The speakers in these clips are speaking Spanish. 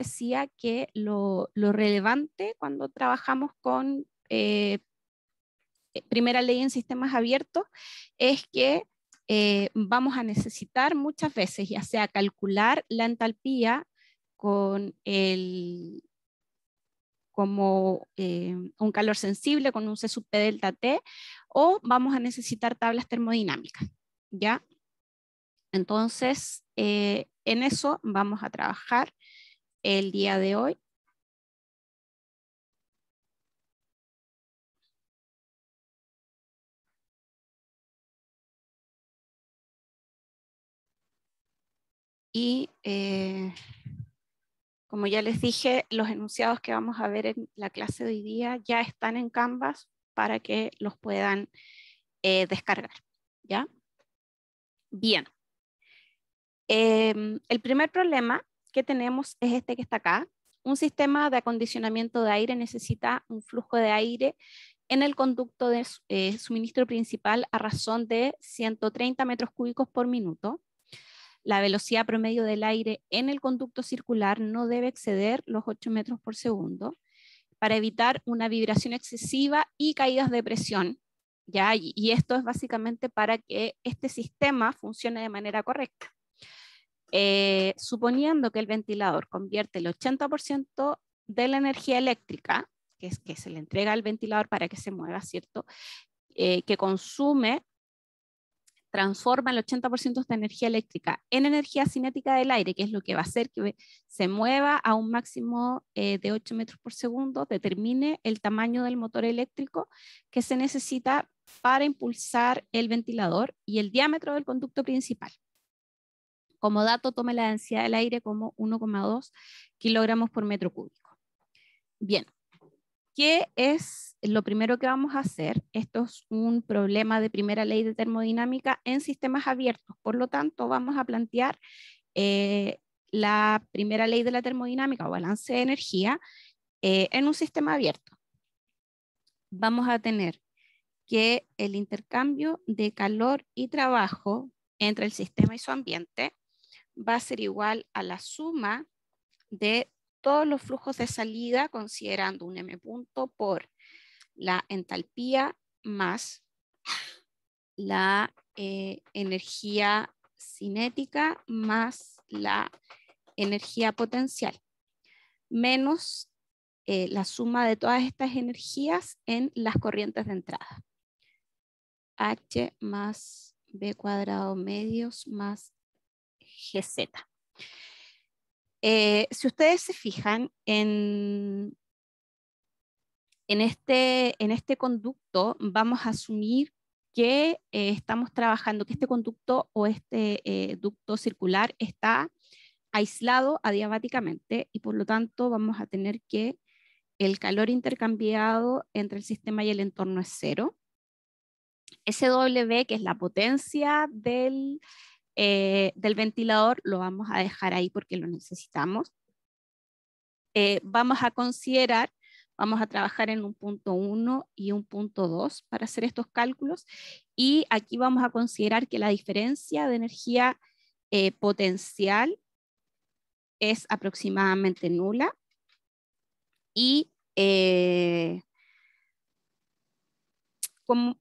decía que lo, relevante cuando trabajamos con eh, eh, primera ley en sistemas abiertos es que eh, vamos a necesitar muchas veces, ya sea calcular la entalpía con el, como un calor sensible con un C sub P delta T, o vamos a necesitar tablas termodinámicas, ¿ya? Entonces, en eso vamos a trabajar el día de hoy. Y eh, como ya les dije, los enunciados que vamos a ver en la clase de hoy día ya están en Canvas para que los puedan eh, descargar. ¿ya? Bien. Em, el primer problema que tenemos es este que está acá. Un sistema de acondicionamiento de aire necesita un flujo de aire en el conducto de eh, suministro principal a razón de 130 metros cúbicos por minuto. La velocidad promedio del aire en el conducto circular no debe exceder los 8 metros por segundo para evitar una vibración excesiva y caídas de presión. ¿ya? Y esto es básicamente para que este sistema funcione de manera correcta. Eh, suponiendo que el ventilador convierte el 80% de la energía eléctrica, que es que se le entrega al ventilador para que se mueva, ¿cierto? Eh, que consume, transforma el 80% de esta energía eléctrica en energía cinética del aire, que es lo que va a hacer que se mueva a un máximo eh, de 8 metros por segundo, determine el tamaño del motor eléctrico que se necesita para impulsar el ventilador y el diámetro del conducto principal. Como dato, tome la densidad del aire como 1,2 kilogramos por metro cúbico. Bien, ¿qué es lo primero que vamos a hacer? Esto es un problema de primera ley de termodinámica en sistemas abiertos. Por lo tanto, vamos a plantear eh, la primera ley de la termodinámica o balance de energía eh, en un sistema abierto. Vamos a tener que el intercambio de calor y trabajo entre el sistema y su ambiente va a ser igual a la suma de todos los flujos de salida considerando un M punto por la entalpía más la eh, energía cinética más la energía potencial, menos eh, la suma de todas estas energías en las corrientes de entrada. H más B cuadrado medios más GZ. Eh, si ustedes se fijan en, en, este, en este conducto, vamos a asumir que eh, estamos trabajando, que este conducto o este eh, ducto circular está aislado adiabáticamente y por lo tanto vamos a tener que el calor intercambiado entre el sistema y el entorno es cero. SW, que es la potencia del, eh, del ventilador lo vamos a dejar ahí porque lo necesitamos. Eh, vamos a considerar, vamos a trabajar en un punto 1 y un punto 2 para hacer estos cálculos y aquí vamos a considerar que la diferencia de energía eh, potencial es aproximadamente nula y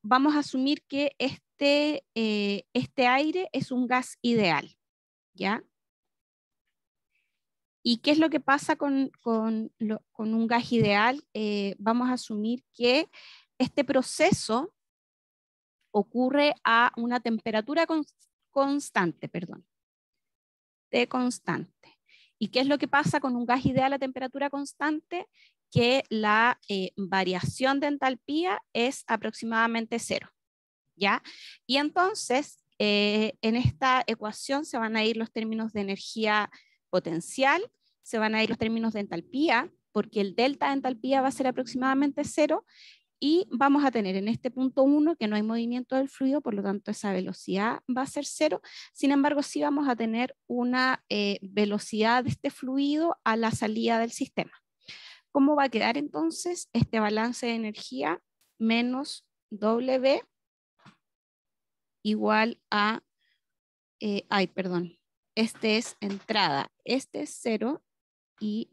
vamos a asumir que es, este, eh, este, aire es un gas ideal, ¿ya? ¿Y qué es lo que pasa con, un gas ideal? Eh, vamos a asumir que este proceso ocurre a una temperatura constante, perdón, de constante. ¿Y qué es lo que pasa con un gas ideal a temperatura constante? Que la eh, variación de entalpía es aproximadamente cero. Y entonces, eh, en esta ecuación se van a ir los términos de energía potencial, se van a ir los términos de entalpía, porque el delta de entalpía va a ser aproximadamente cero, y vamos a tener en este punto 1 que no hay movimiento del fluido, por lo tanto esa velocidad va a ser cero. Sin embargo, sí vamos a tener una eh, velocidad de este fluido a la salida del sistema. ¿Cómo va a quedar entonces este balance de energía menos W igual a, eh, ay, perdón, este es entrada, este es cero y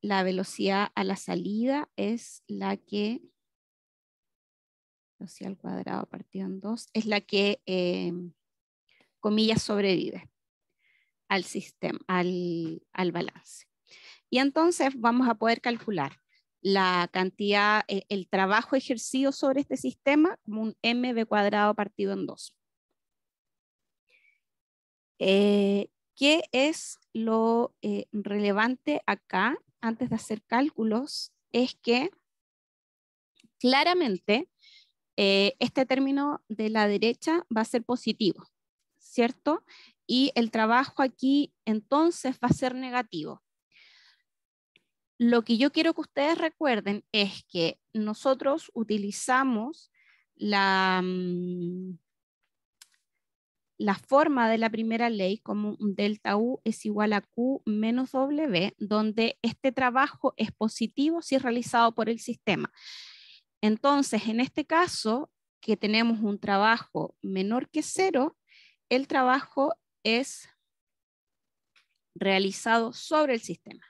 la velocidad a la salida es la que, velocidad al cuadrado partido en 2, es la que, eh, comillas, sobrevive al sistema, al balance. Y entonces vamos a poder calcular la cantidad, eh, el, trabajo ejercido sobre este sistema como un mb cuadrado partido en 2. Eh, ¿Qué es lo eh, relevante acá, antes de hacer cálculos? Es que claramente este término de la derecha va a ser positivo, ¿cierto? Y el trabajo aquí entonces va a ser negativo lo que yo quiero que ustedes recuerden es que nosotros utilizamos la, mm, la forma de la primera ley como delta U es igual a Q menos W, donde este trabajo es positivo si es realizado por el sistema. Entonces, en este caso, que tenemos un trabajo menor que cero, el trabajo es realizado sobre el sistema.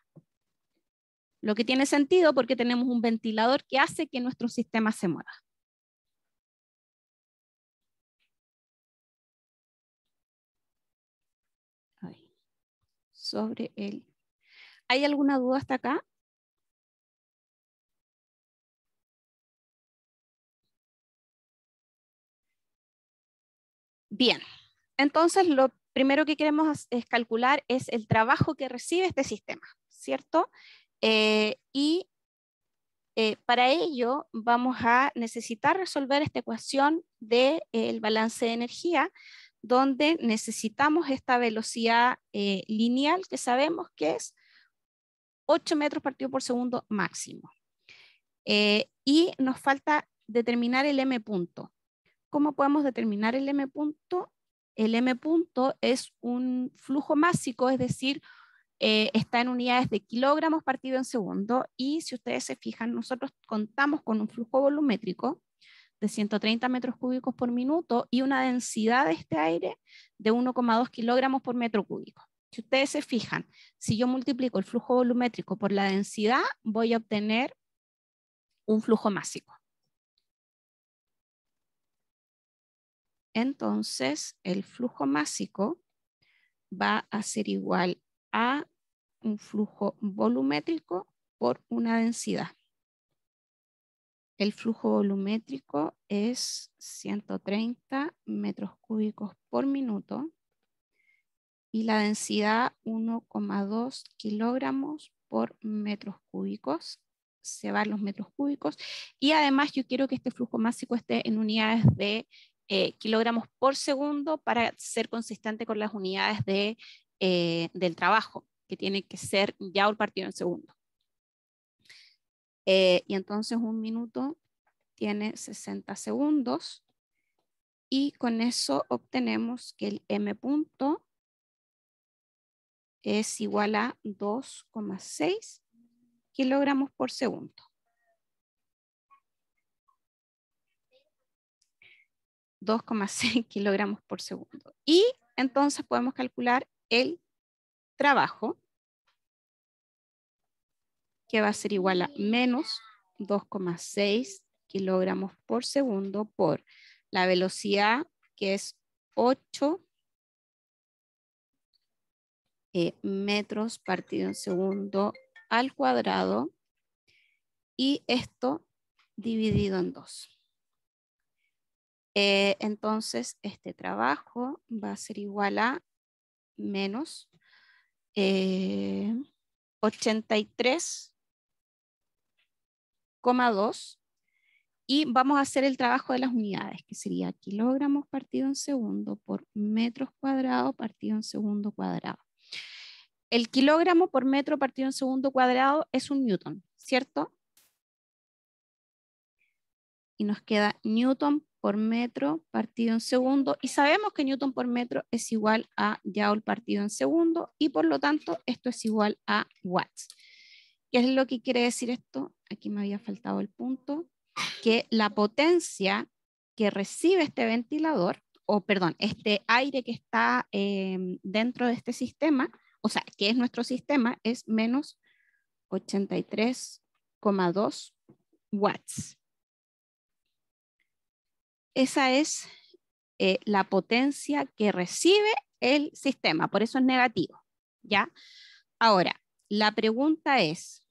Lo que tiene sentido porque tenemos un ventilador que hace que nuestro sistema se mueva. Sobre él. ¿Hay alguna duda hasta acá? Bien, entonces lo primero que queremos es calcular es el trabajo que recibe este sistema, ¿cierto? Eh, y eh, para ello vamos a necesitar resolver esta ecuación del de, eh, balance de energía, donde necesitamos esta velocidad lineal que sabemos que es 8 metros partido por segundo máximo. y nos falta determinar el m punto. ¿Cómo podemos determinar el m punto? El m punto es un flujo másico, es decir, eh, está en unidades de kilogramos partido en segundo y si ustedes se fijan, nosotros contamos con un flujo volumétrico de 130 metros cúbicos por minuto y una densidad de este aire de 1,2 kilogramos por metro cúbico. Si ustedes se fijan, si yo multiplico el flujo volumétrico por la densidad, voy a obtener un flujo másico. Entonces, el flujo másico va a ser igual a un flujo volumétrico por una densidad. El flujo volumétrico es 130 metros cúbicos por minuto y la densidad 1,2 kilogramos por metros cúbicos. Se van los metros cúbicos. Y además yo quiero que este flujo másico esté en unidades de eh, kilogramos por segundo para ser consistente con las unidades de, eh, del trabajo que tiene que ser ya el partido en segundo. Eh, y entonces un minuto tiene 60 segundos y con eso obtenemos que el m punto es igual a 2,6 kilogramos por segundo. ...2,6 kilogramos por segundo. Y entonces podemos calcular el trabajo, que va a ser igual a menos 2,6 kilogramos por segundo por la velocidad que es 8 eh, metros partido en segundo al cuadrado y esto dividido en 2. Eh, entonces, este trabajo va a ser igual a menos 83,2 eh, y vamos a hacer el trabajo de las unidades, que sería kilogramos partido en segundo por metros cuadrados partido en segundo cuadrado. El kilogramo por metro partido en segundo cuadrado es un newton, ¿cierto? Y nos queda newton por metro partido en segundo y sabemos que Newton por metro es igual a Joule partido en segundo y por lo tanto esto es igual a watts. ¿Qué es lo que quiere decir esto? Aquí me había faltado el punto, que la potencia que recibe este ventilador, o perdón, este aire que está em, dentro de este sistema, o sea, que es nuestro sistema, es menos 83,2 watts esa es eh, la potencia que recibe el sistema, por eso es negativo, ¿ya? Ahora, la pregunta es,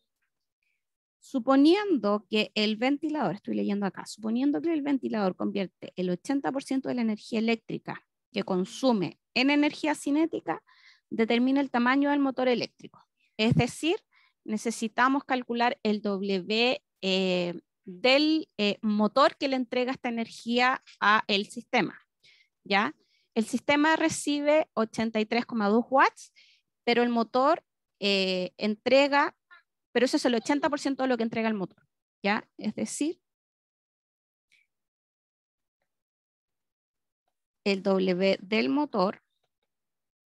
suponiendo que el ventilador, estoy leyendo acá, suponiendo que el ventilador convierte el 80% de la energía eléctrica que consume en energía cinética, determina el tamaño del motor eléctrico. Es decir, necesitamos calcular el W eh, del eh, motor que le entrega esta energía a el sistema. ¿ya? El sistema recibe 83,2 watts, pero el motor eh, entrega, pero eso es el 80% de lo que entrega el motor. ¿ya? Es decir, el W del motor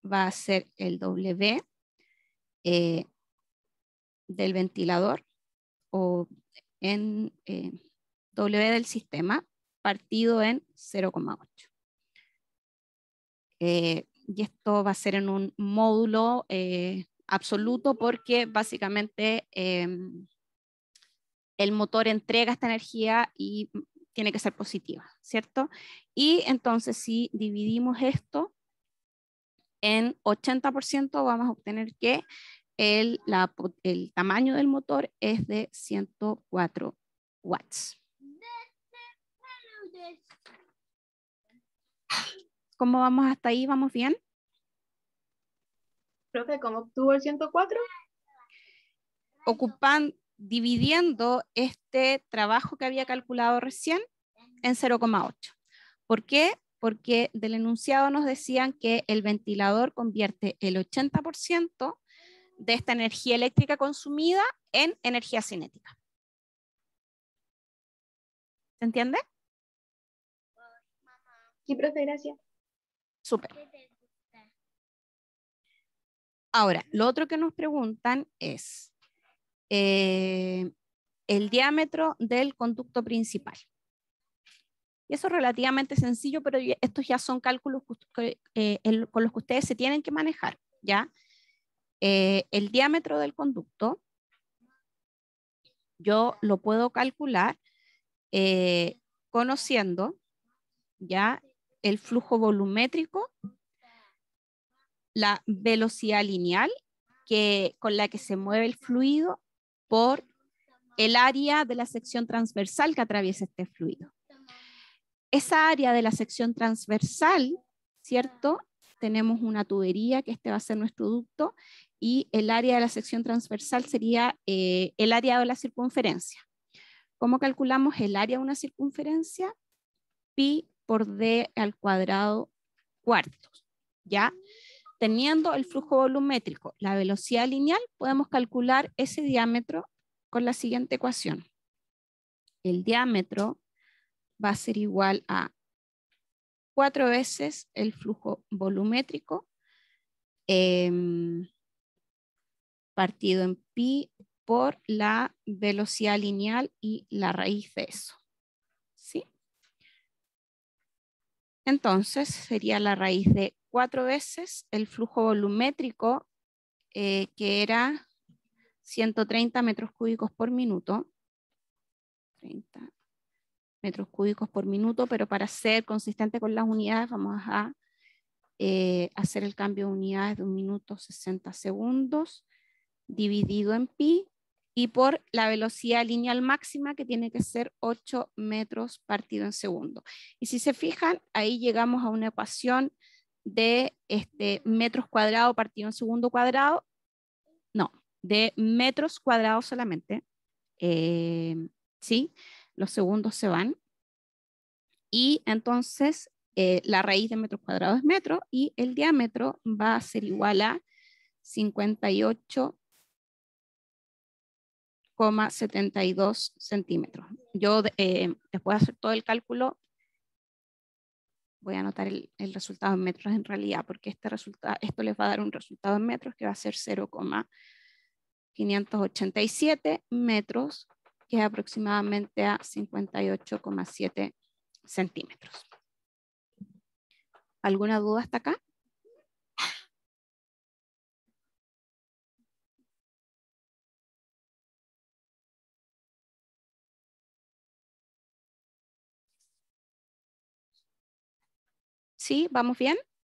va a ser el W eh, del ventilador o en eh, W del sistema partido en 0,8. Eh, y esto va a ser en un módulo eh, absoluto porque básicamente em, el motor entrega esta energía y tiene que ser positiva, ¿cierto? Y entonces si dividimos esto en 80% vamos a obtener que el, tamaño del motor es de 104 watts. ¿Cómo vamos hasta ahí? ¿Vamos bien? Profe, ¿cómo obtuvo el 104? Ocupan, dividiendo este trabajo que había calculado recién en 0,8. ¿Por qué? Porque del enunciado nos decían que el ventilador convierte el 80% de esta energía eléctrica consumida en energía cinética. ¿Se entiende? Sí, profe, gracias. Súper. Ahora, lo otro que nos preguntan es eh, el diámetro del conducto principal. Y eso es relativamente sencillo, pero estos ya son cálculos eh, con los que ustedes se tienen que manejar, ¿ya? Eh, el diámetro del conducto yo lo puedo calcular eh, conociendo ya el flujo volumétrico, la velocidad lineal que, con la que se mueve el fluido por el área de la sección transversal que atraviesa este fluido. Esa área de la sección transversal, ¿cierto? tenemos una tubería, que este va a ser nuestro ducto, y el área de la sección transversal sería eh, el área de la circunferencia. ¿Cómo calculamos el área de una circunferencia? Pi por D al cuadrado cuartos, ¿ya? Teniendo el flujo volumétrico, la velocidad lineal, podemos calcular ese diámetro con la siguiente ecuación. El diámetro va a ser igual a cuatro veces el flujo volumétrico em, partido en pi por la velocidad lineal y la raíz de eso. ¿Sí? Entonces sería la raíz de cuatro veces el flujo volumétrico eh, que era 130 metros cúbicos por minuto metros cúbicos por minuto, pero para ser consistente con las unidades vamos a eh, hacer el cambio de unidades de un minuto 60 segundos dividido en pi y por la velocidad lineal máxima que tiene que ser 8 metros partido en segundo. Y si se fijan, ahí llegamos a una ecuación de este, metros cuadrados partido en segundo cuadrado, no, de metros cuadrados solamente, eh, ¿sí? los segundos se van. Y entonces eh, la raíz de metros cuadrados es metro y el diámetro va a ser igual a 58,72 centímetros. Yo eh, después de hacer todo el cálculo, voy a anotar el, resultado en metros en realidad, porque este esto les va a dar un resultado en metros que va a ser 0,587 metros que es aproximadamente a 58,7 centímetros. ¿Alguna duda hasta acá? ¿Sí? ¿Vamos bien?